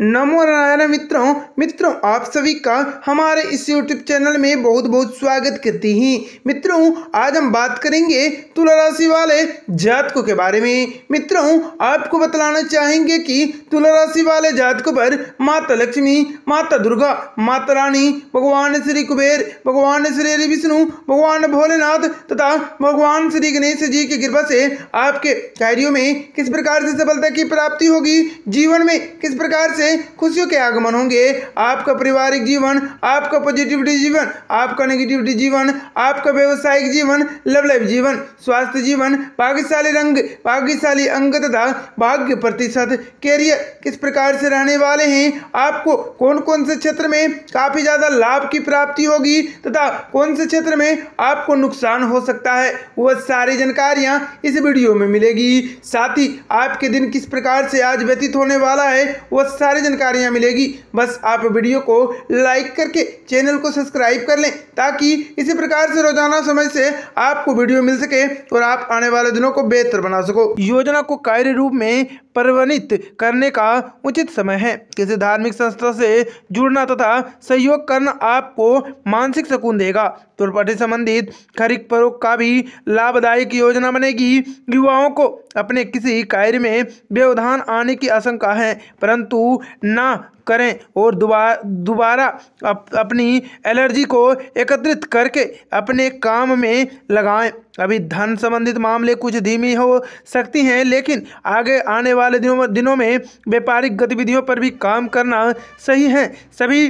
नमो नारायण मित्रों मित्रों आप सभी का हमारे इस यूट्यूब चैनल में बहुत बहुत स्वागत करती हैं मित्रों आज हम बात करेंगे तुला राशि वाले जातकों के बारे में मित्रों आपको बतलाना चाहेंगे कि तुला राशि वाले जातकों पर माता लक्ष्मी माता दुर्गा माता रानी भगवान श्री कुबेर भगवान श्री विष्णु भगवान भोलेनाथ तथा भगवान श्री गणेश जी की कृपा से आपके कार्यों में किस प्रकार से सफलता की प्राप्ति होगी जीवन में किस प्रकार से में खुशियों के आगमन होंगे आपका पारिवारिक जीवन आपका पॉजिटिविटी जीवन आपका नेगेटिविटी जीवन आपका व्यवसायिक जीवन लव लाइफ जीवन स्वास्थ्य जीवन भाग्यशाली रंग भाग्यशाली अंग तथा भाग्य प्रतिशत कैरियर किस प्रकार से रहने वाले हैं आपको कौन कौन से क्षेत्र में काफ़ी ज़्यादा लाभ की प्राप्ति होगी तथा कौन से क्षेत्र में आपको नुकसान हो सकता है वह सारी जानकारियाँ इस वीडियो में मिलेगी साथ ही आपके दिन किस प्रकार से आज व्यतीत होने वाला है वह सारी सारी जानकारियाँ मिलेगी बस आप वीडियो को लाइक करके चैनल को सब्सक्राइब कर लें ताकि इसी प्रकार से रोजाना समय से आपको वीडियो मिल सके और आप आने वाले दिनों को बेहतर बना सको योजना को कार्य रूप में प्रवणित करने का उचित समय है किसी धार्मिक संस्था से जुड़ना तथा सहयोग करना आपको मानसिक सुकून देगा प्रॉपर्टी संबंधित खरीद फरोख का भी लाभदायक योजना बनेगी युवाओं को अपने किसी कार्य में व्यवधान आने की आशंका है परंतु ना करें और दोबारा दोबारा अप, अपनी एलर्जी को एकत्रित करके अपने काम में लगाएं अभी धन संबंधित मामले कुछ धीमी हो सकती हैं लेकिन आगे आने वाले दिनों दिनों में व्यापारिक गतिविधियों पर भी काम करना सही है सभी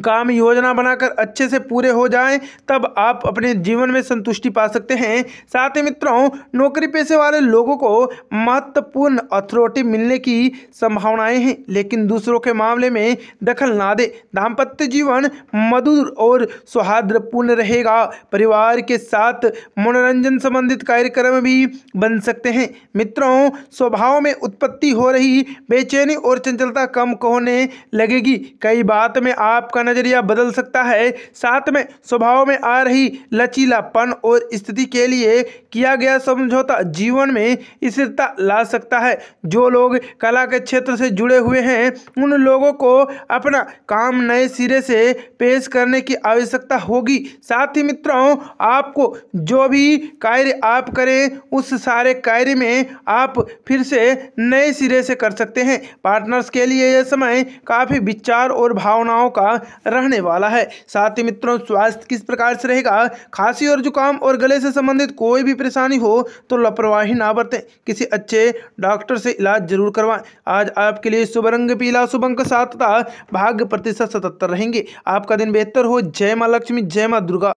काम योजना बनाकर अच्छे से पूरे हो जाएं तब आप अपने जीवन में संतुष्टि पा सकते हैं साथ ही मित्रों नौकरी पेशे वाले लोगों को महत्वपूर्ण अथॉरिटी मिलने की संभावनाएं हैं लेकिन दूसरों के मामले में दखल ना दे दाम्पत्य जीवन मधुर और सौहार्दपूर्ण रहेगा परिवार के साथ मनोरंजन संबंधित कार्यक्रम भी बन सकते हैं मित्रों स्वभाव में उत्पत्ति हो रही बेचैनी और चंचलता कम होने लगेगी कई बात में आपका का नज़रिया बदल सकता है साथ में स्वभाव में आ रही लचीलापन और स्थिति के लिए किया गया समझौता जीवन में स्थिरता ला सकता है जो लोग कला के क्षेत्र से जुड़े हुए हैं उन लोगों को अपना काम नए सिरे से पेश करने की आवश्यकता होगी साथ ही मित्रों आपको जो भी कार्य आप करें उस सारे कार्य में आप फिर से नए सिरे से कर सकते हैं पार्टनर्स के लिए यह समय काफ़ी विचार और भावनाओं का रहने वाला है साथ ही मित्रों स्वास्थ्य किस प्रकार से रहेगा खांसी और जुकाम और गले से संबंधित कोई भी परेशानी हो तो लापरवाही ना बरतें किसी अच्छे डॉक्टर से इलाज जरूर करवाएं आज आपके लिए शुभ रंग पीला शुभ अंक सात तथा भाग्य प्रतिशत सतहत्तर रहेंगे आपका दिन बेहतर हो जय माँ लक्ष्मी जय माँ दुर्गा